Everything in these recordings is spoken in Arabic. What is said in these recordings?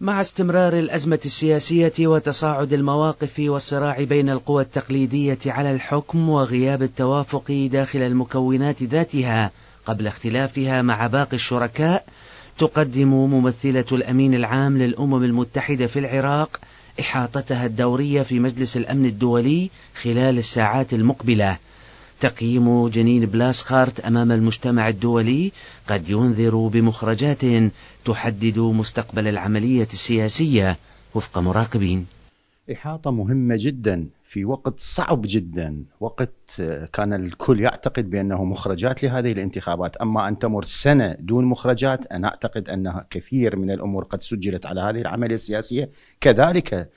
مع استمرار الأزمة السياسية وتصاعد المواقف والصراع بين القوى التقليدية على الحكم وغياب التوافق داخل المكونات ذاتها قبل اختلافها مع باقي الشركاء تقدم ممثلة الأمين العام للأمم المتحدة في العراق إحاطتها الدورية في مجلس الأمن الدولي خلال الساعات المقبلة تقييم جنين بلاسخارت أمام المجتمع الدولي قد ينذر بمخرجات تحدد مستقبل العملية السياسية وفق مراقبين إحاطة مهمة جدا في وقت صعب جدا وقت آه، كان الكل يعتقد بأنه مخرجات لهذه الانتخابات أما أن تمر سنة دون مخرجات أنا أعتقد أن كثير من الأمور قد سجلت على هذه العملية السياسية كذلك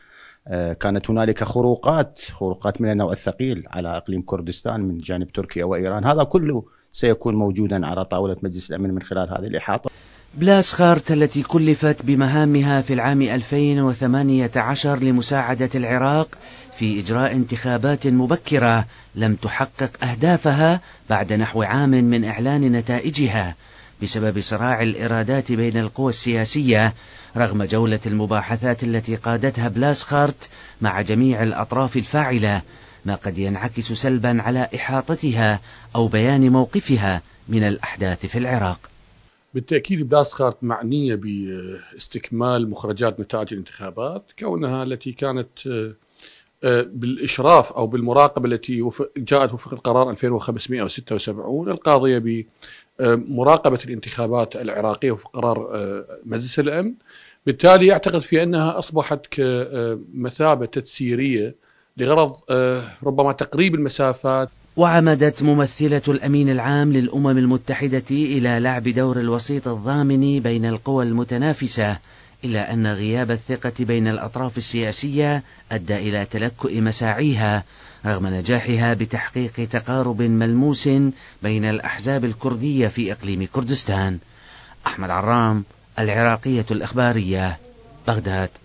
آه، كانت هنالك خروقات خروقات من النوع الثقيل على اقليم كردستان من جانب تركيا وايران هذا كله سيكون موجودا على طاوله مجلس الامن من خلال هذه الاحاطه بلاس خارت التي كلفت بمهامها في العام 2018 لمساعدة العراق في إجراء انتخابات مبكرة لم تحقق أهدافها بعد نحو عام من إعلان نتائجها بسبب صراع الإرادات بين القوى السياسية رغم جولة المباحثات التي قادتها بلاسخارت مع جميع الأطراف الفاعلة ما قد ينعكس سلبا على إحاطتها أو بيان موقفها من الأحداث في العراق بالتأكيد بلاسخارت معنية باستكمال مخرجات نتائج الانتخابات كونها التي كانت آه، آه، بالإشراف أو بالمراقبة التي جاءت وفق القرار 2576 القاضية آه، مراقبه الانتخابات العراقيه وفي قرار آه، مجلس الامن بالتالي يعتقد في انها اصبحت كمثابه تدسيريه لغرض آه، ربما تقريب المسافات وعمدت ممثلة الأمين العام للأمم المتحدة إلى لعب دور الوسيط الضامن بين القوى المتنافسة إلا أن غياب الثقة بين الأطراف السياسية أدى إلى تلكؤ مساعيها رغم نجاحها بتحقيق تقارب ملموس بين الأحزاب الكردية في إقليم كردستان أحمد عرام العراقية الإخبارية بغداد